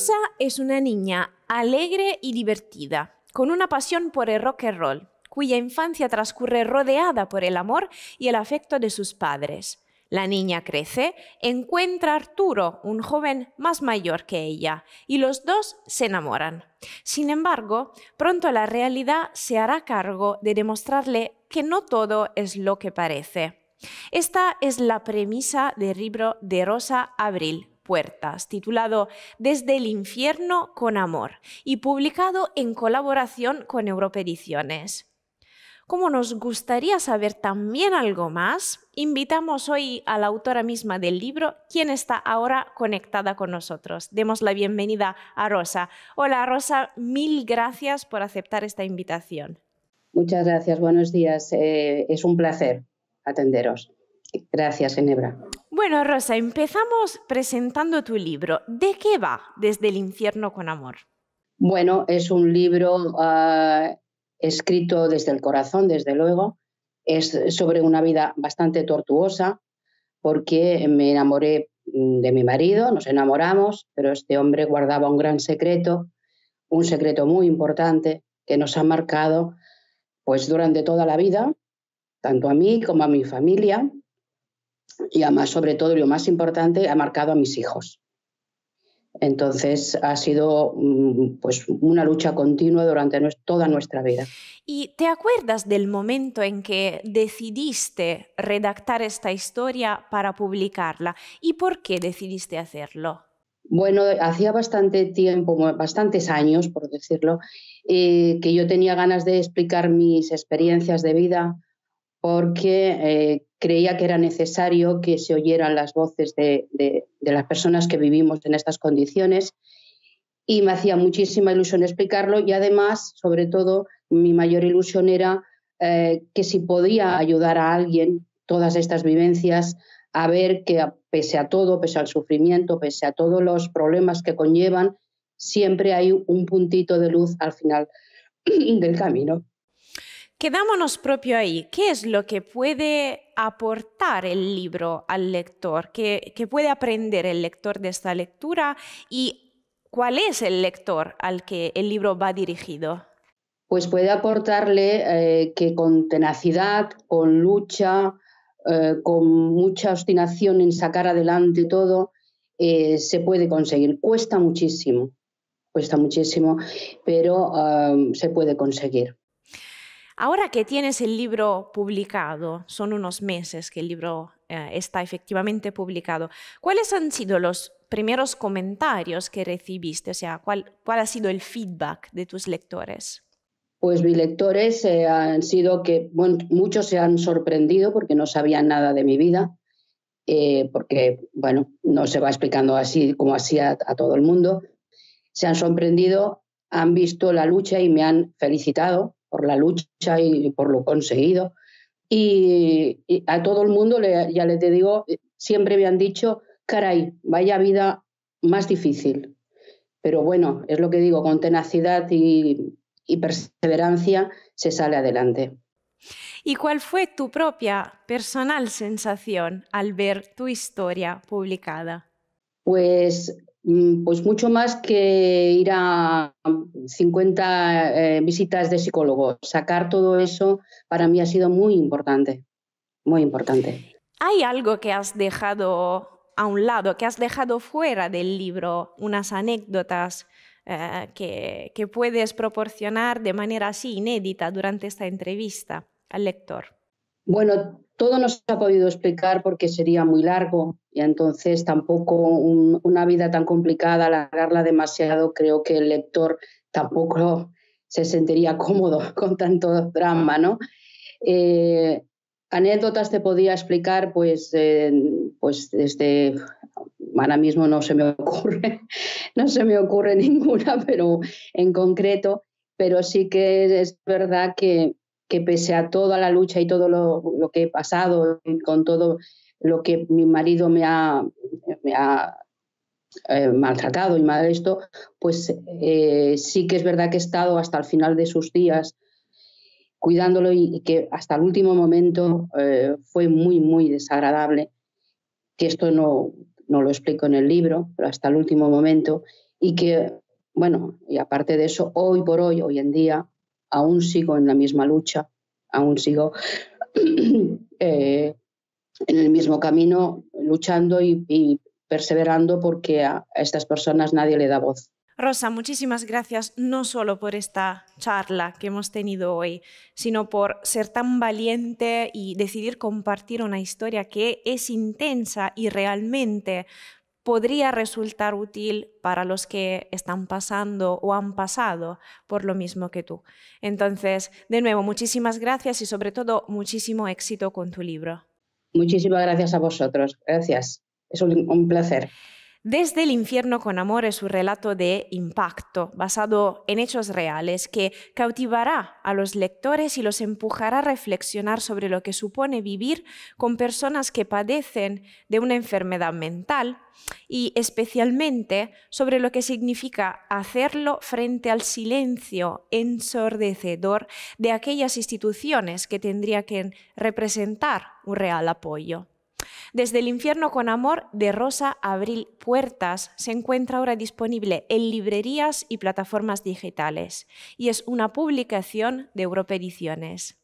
Rosa es una niña alegre y divertida, con una pasión por el rock and roll, cuya infancia transcurre rodeada por el amor y el afecto de sus padres. La niña crece, encuentra a Arturo, un joven más mayor que ella, y los dos se enamoran. Sin embargo, pronto la realidad se hará cargo de demostrarle que no todo es lo que parece. Esta es la premisa del libro de Rosa Abril, puertas, titulado Desde el infierno con amor y publicado en colaboración con Europa Ediciones. Como nos gustaría saber también algo más, invitamos hoy a la autora misma del libro, quien está ahora conectada con nosotros. Demos la bienvenida a Rosa. Hola Rosa, mil gracias por aceptar esta invitación. Muchas gracias, buenos días. Eh, es un placer atenderos. Gracias, Enebra. Bueno, Rosa, empezamos presentando tu libro. ¿De qué va Desde el infierno con amor? Bueno, es un libro ah, escrito desde el corazón, desde luego. Es sobre una vida bastante tortuosa, porque me enamoré mm, de mi marido, nos enamoramos, pero este hombre guardaba un gran secreto, un secreto muy importante que nos ha marcado pues durante toda la vida, tanto a mí como a mi familia, y además, sobre todo, lo más importante, ha marcado a mis hijos. Entonces ha sido mm, pues una lucha continua durante toda nuestra vida. ¿Y te acuerdas del momento en que decidiste redactar esta historia para publicarla? ¿Y por qué decidiste hacerlo? Bueno, hacía bastante tiempo, bastantes años, por decirlo, eh, que yo tenía ganas de explicar mis experiencias de vida, porque eh, creía que era necesario que se oyeran las voces de, las personas que vivimos en estas condiciones y me hacía muchísima ilusión explicarlo y además, sobre todo, mi mayor ilusión era eh, que si podía ayudar a alguien todas estas vivencias a ver que pese a todo, pese al sufrimiento, pese a todos los problemas que conllevan, siempre hay un puntito de luz al final del camino. Quedámonos propio ahí. ¿Qué es lo que puede aportar el libro al lector? ¿Qué, puede aprender el lector de esta lectura? ¿Y cuál es el lector al que el libro va dirigido? Pues puede aportarle eh, que con tenacidad, con lucha, eh, con mucha obstinación en sacar adelante todo, eh, se puede conseguir. Cuesta muchísimo, cuesta muchísimo, pero se puede conseguir. Ahora que tienes el libro publicado, son unos meses que el libro eh, está efectivamente publicado, ¿cuáles han sido los primeros comentarios que recibiste? O sea, ¿cuál, cuál ha sido el feedback de tus lectores? Pues mis lectores eh, han sido que bueno, muchos se han sorprendido porque no sabían nada de mi vida, eh, porque bueno, no se va explicando así como hacía a todo el mundo. Se han sorprendido, han visto la lucha y me han felicitado por la lucha y por lo conseguido. Y, a todo el mundo, ya les te digo, siempre me han dicho, caray, vaya vida más difícil. Pero bueno, es lo que digo, con tenacidad y, y perseverancia se sale adelante. ¿Y cuál fue tu propia personal sensación al ver tu historia publicada? Pues Mm, pues mucho más que ir a 50 eh, visitas de psicólogo. Sacar todo eso para mí ha sido muy importante, muy importante. ¿Hay algo que has dejado a un lado, que has dejado fuera del libro, unas anécdotas eh, que, que puedes proporcionar de manera así inédita durante esta entrevista al lector? Bueno, todo no se ha podido explicar porque sería muy largo y entonces tampoco una vida tan complicada, alargarla demasiado, creo que el lector tampoco se sentiría cómodo con tanto drama, ¿no? Eh, anécdotas te podía explicar, pues, eh, pues desde ahora mismo no se me ocurre, no se me ocurre ninguna, pero en concreto, pero sí que es verdad que que pese a toda la lucha y todo lo, que he pasado, y con todo lo que mi marido me ha, eh, maltratado y mal esto, pues eh, sí que es verdad que he estado hasta el final de sus días cuidándolo y, que hasta el último momento eh, fue muy, muy desagradable, que esto no, no lo explico en el libro, pero hasta el último momento, y que, bueno, y aparte de eso, hoy por hoy, hoy en día, aún sigo en la misma lucha, aún sigo eh, en el mismo camino, luchando y, perseverando porque a, a estas personas nadie le da voz. Rosa, muchísimas gracias no solo por esta charla que hemos tenido hoy, sino por ser tan valiente y decidir compartir una historia que es intensa y realmente podría resultar útil para los que están pasando o han pasado por lo mismo que tú. Entonces, de nuevo, muchísimas gracias y sobre todo muchísimo éxito con tu libro. Muchísimas gracias a vosotros. Gracias. Es un, placer. Desde el infierno con amor es un relato de impacto basado en hechos reales que cautivará a los lectores y los empujará a reflexionar sobre lo que supone vivir con personas que padecen de una enfermedad mental y especialmente sobre lo que significa hacerlo frente al silencio ensordecedor de aquellas instituciones que tendría que representar un real apoyo. Desde el infierno con amor de Rosa Abril Puertas se encuentra ahora disponible en librerías y plataformas digitales y es una publicación de Europa Ediciones.